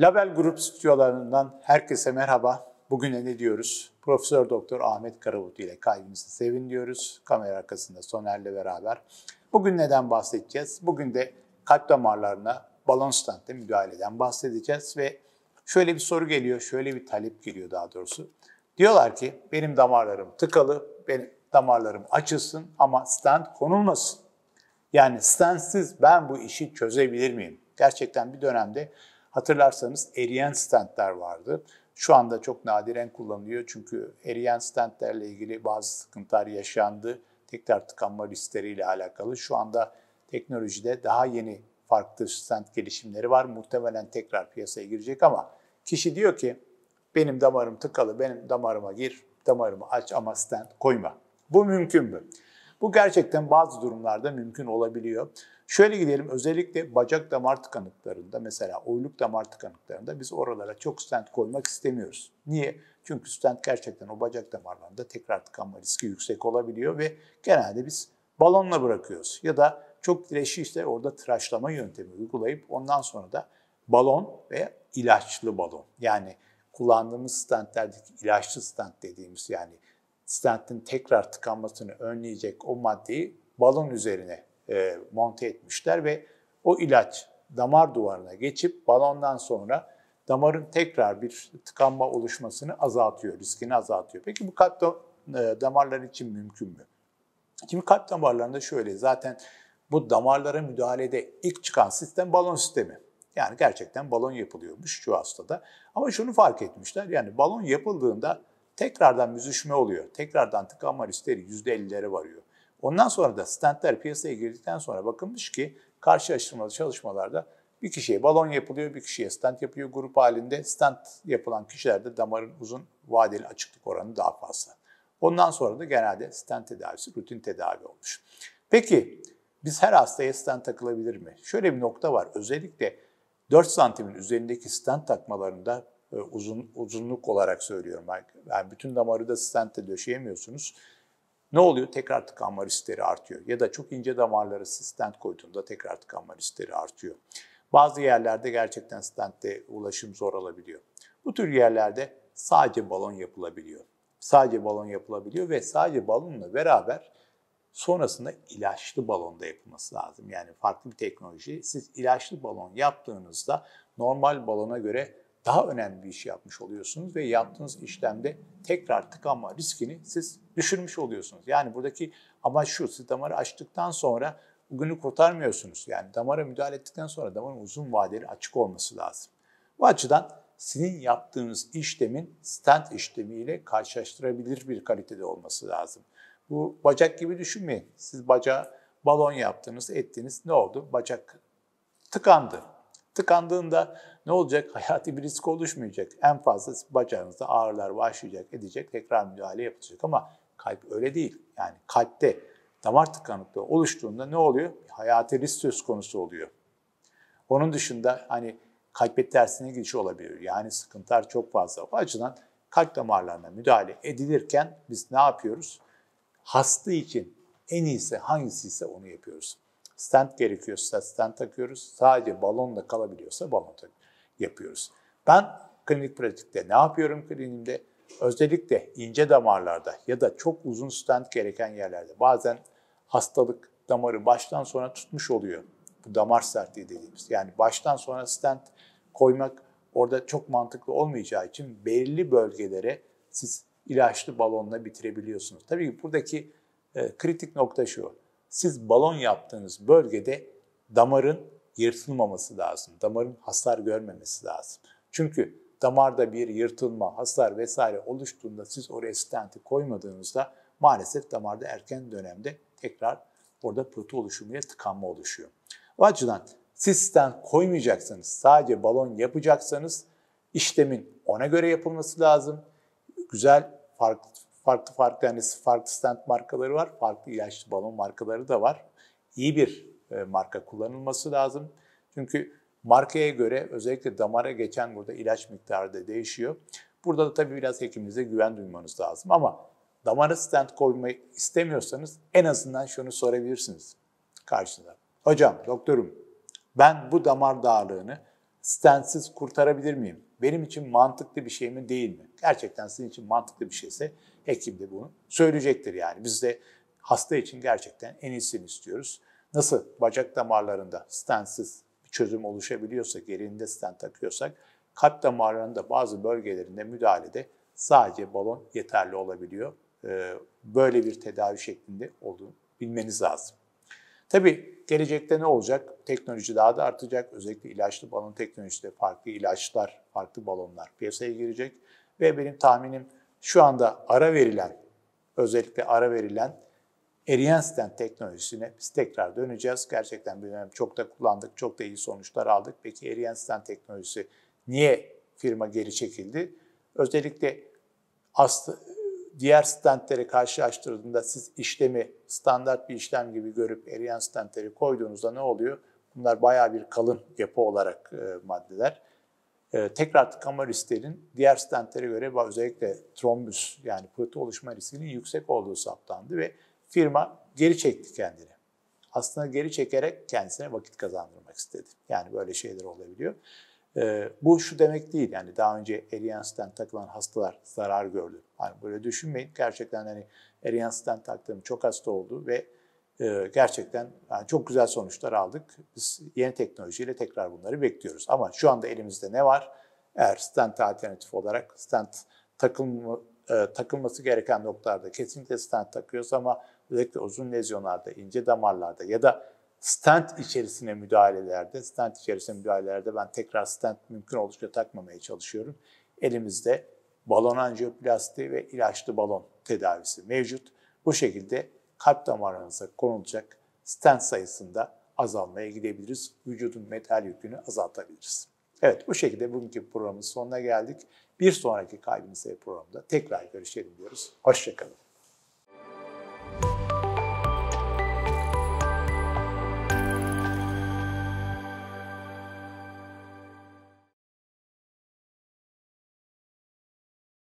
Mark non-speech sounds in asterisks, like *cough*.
Label Grup stüdyolarından herkese merhaba. Bugün ne diyoruz? Profesör Doktor Ahmet Karabut ile kalbimizi sevin diyoruz. Kamera arkasında Soner'le beraber. Bugün neden bahsedeceğiz? Bugün de kalp damarlarına balon stentle müdahaleden bahsedeceğiz ve şöyle bir soru geliyor, şöyle bir talep geliyor daha doğrusu. Diyorlar ki benim damarlarım tıkalı, benim damarlarım açılsın ama stent konulmasın. Yani stentsiz ben bu işi çözebilir miyim? Gerçekten bir dönemde Hatırlarsanız eriyen stentler vardı. Şu anda çok nadiren kullanılıyor çünkü eriyen stentlerle ilgili bazı sıkıntılar yaşandı. Tekrar tıkanma riskleriyle alakalı. Şu anda teknolojide daha yeni farklı stent gelişimleri var. Muhtemelen tekrar piyasaya girecek ama kişi diyor ki benim damarım tıkalı, benim damarıma gir, damarımı aç ama stent koyma. Bu mümkün mü? Bu gerçekten bazı durumlarda mümkün olabiliyor. Şöyle gidelim özellikle bacak damar tıkanıklarında mesela oyluk damar tıkanıklarında biz oralara çok stent koymak istemiyoruz. Niye? Çünkü stent gerçekten o bacak damarlarında tekrar tıkanma riski yüksek olabiliyor ve genelde biz balonla bırakıyoruz. Ya da çok direşi işte orada tıraşlama yöntemi uygulayıp ondan sonra da balon ve ilaçlı balon. Yani kullandığımız stentlerdeki ilaçlı stent dediğimiz yani stentin tekrar tıkanmasını önleyecek o maddeyi balon üzerine e, monte etmişler ve o ilaç damar duvarına geçip balondan sonra damarın tekrar bir tıkanma oluşmasını azaltıyor, riskini azaltıyor. Peki bu kalp e, damarları için mümkün mü? Şimdi kalp damarlarında şöyle zaten bu damarlara müdahalede ilk çıkan sistem balon sistemi. Yani gerçekten balon yapılıyormuş şu hastada. Ama şunu fark etmişler yani balon yapıldığında tekrardan müzüşme oluyor. Tekrardan tıkanma riskleri %50'lere varıyor. Ondan sonra da stentler piyasaya girdikten sonra bakılmış ki karşılaştırmalı çalışmalarda bir kişiye balon yapılıyor, bir kişiye stent yapıyor. Grup halinde stent yapılan kişilerde damarın uzun vadeli açıklık oranı daha fazla. Ondan sonra da genelde stent tedavisi rutin tedavi olmuş. Peki biz her hastaya stent takılabilir mi? Şöyle bir nokta var. Özellikle 4 santimin üzerindeki stent takmalarında e, uzun, uzunluk olarak söylüyorum. Yani bütün damarı da stentle döşeyemiyorsunuz. Ne oluyor? Tekrar tıkanma riskleri artıyor. Ya da çok ince damarlara stent koyduğunda tekrar tıkanma riskleri artıyor. Bazı yerlerde gerçekten stentte ulaşım zor alabiliyor. Bu tür yerlerde sadece balon yapılabiliyor. Sadece balon yapılabiliyor ve sadece balonla beraber sonrasında ilaçlı balonda yapılması lazım. Yani farklı bir teknoloji. Siz ilaçlı balon yaptığınızda normal balona göre daha önemli bir iş yapmış oluyorsunuz ve yaptığınız işlemde tekrar tıkanma riskini siz düşürmüş oluyorsunuz. Yani buradaki amaç şu, siz damarı açtıktan sonra bugünü kurtarmıyorsunuz. Yani damara müdahale ettikten sonra damarın uzun vadeli açık olması lazım. Bu açıdan sizin yaptığınız işlemin stent işlemiyle karşılaştırabilir bir kalitede olması lazım. Bu bacak gibi düşünmeyin. Siz bacağı balon yaptınız, ettiniz. Ne oldu? Bacak tıkandı. Tıkandığında ne olacak? *laughs* Hayati bir risk oluşmayacak. En fazla bacağınızda ağrılar başlayacak, edecek, tekrar müdahale yapılacak ama kalp öyle değil. Yani kalpte damar tıkanıklığı oluştuğunda ne oluyor? Hayati risk söz konusu oluyor. Onun dışında hani kalp tersine gidişi olabilir. Yani sıkıntılar çok fazla. O açıdan kalp damarlarına müdahale edilirken biz ne yapıyoruz? Hasta için en iyisi hangisi ise onu yapıyoruz. Stent gerekiyorsa stent takıyoruz. Sadece balonla kalabiliyorsa balon takıyoruz yapıyoruz. Ben klinik pratikte ne yapıyorum kliniğimde? Özellikle ince damarlarda ya da çok uzun stent gereken yerlerde bazen hastalık damarı baştan sona tutmuş oluyor. Bu damar sertliği dediğimiz. Yani baştan sona stent koymak orada çok mantıklı olmayacağı için belli bölgelere siz ilaçlı balonla bitirebiliyorsunuz. Tabii ki buradaki e, kritik nokta şu. Siz balon yaptığınız bölgede damarın yırtılmaması lazım. Damarın hasar görmemesi lazım. Çünkü damarda bir yırtılma, hasar vesaire oluştuğunda siz oraya stenti koymadığınızda maalesef damarda erken dönemde tekrar orada pıhtı oluşumuyla tıkanma oluşuyor. O açıdan siz stent koymayacaksanız, sadece balon yapacaksanız işlemin ona göre yapılması lazım. Güzel farklı farklı farklı yani farklı stent markaları var, farklı ilaçlı balon markaları da var. İyi bir e, marka kullanılması lazım. Çünkü markaya göre özellikle damara geçen burada ilaç miktarı da değişiyor. Burada da tabii biraz hekiminize güven duymanız lazım ama damara stent koymayı istemiyorsanız en azından şunu sorabilirsiniz karşısında. Hocam, doktorum ben bu damar darlığını stentsiz kurtarabilir miyim? Benim için mantıklı bir şey mi değil mi? Gerçekten sizin için mantıklı bir şeyse hekim de bunu söyleyecektir yani. Biz de hasta için gerçekten en iyisini istiyoruz. Nasıl bacak damarlarında stentsiz bir çözüm oluşabiliyorsa, gerinde stent takıyorsak, kalp damarlarında bazı bölgelerinde müdahalede sadece balon yeterli olabiliyor. Ee, böyle bir tedavi şeklinde olduğunu bilmeniz lazım. Tabii gelecekte ne olacak? Teknoloji daha da artacak. Özellikle ilaçlı balon teknolojisi farklı ilaçlar, farklı balonlar piyasaya girecek. Ve benim tahminim şu anda ara verilen, özellikle ara verilen Eriyen stent teknolojisine biz tekrar döneceğiz. Gerçekten bir dönem çok da kullandık, çok da iyi sonuçlar aldık. Peki eriyen stent teknolojisi niye firma geri çekildi? Özellikle astı, diğer stentlere karşılaştırıldığında siz işlemi standart bir işlem gibi görüp eriyen stentleri koyduğunuzda ne oluyor? Bunlar bayağı bir kalın yapı olarak e, maddeler. E, tekrar tıkanma risklerin diğer stentlere göre özellikle trombüs yani pıhtı oluşma riskinin yüksek olduğu saptandı ve Firma geri çekti kendini. Aslında geri çekerek kendisine vakit kazandırmak istedi. Yani böyle şeyler olabiliyor. E, bu şu demek değil yani daha önce Arianes'ten takılan hastalar zarar gördü. Hani böyle düşünmeyin. Gerçekten hani Arianes'ten taktığım çok hasta oldu ve e, gerçekten yani çok güzel sonuçlar aldık. Biz yeni teknolojiyle tekrar bunları bekliyoruz. Ama şu anda elimizde ne var? Eğer stent alternatif olarak stent takımı e, takılması gereken noktalarda kesinlikle stent takıyoruz ama özellikle uzun lezyonlarda, ince damarlarda ya da stent içerisine müdahalelerde, stent içerisine müdahalelerde ben tekrar stent mümkün oldukça takmamaya çalışıyorum. Elimizde balon anjiyoplasti ve ilaçlı balon tedavisi mevcut. Bu şekilde kalp damarlarınıza konulacak stent sayısında azalmaya gidebiliriz. Vücudun metal yükünü azaltabiliriz. Evet bu şekilde bugünkü programın sonuna geldik. Bir sonraki Kalbini Sev programında tekrar görüşelim diyoruz. Hoşçakalın.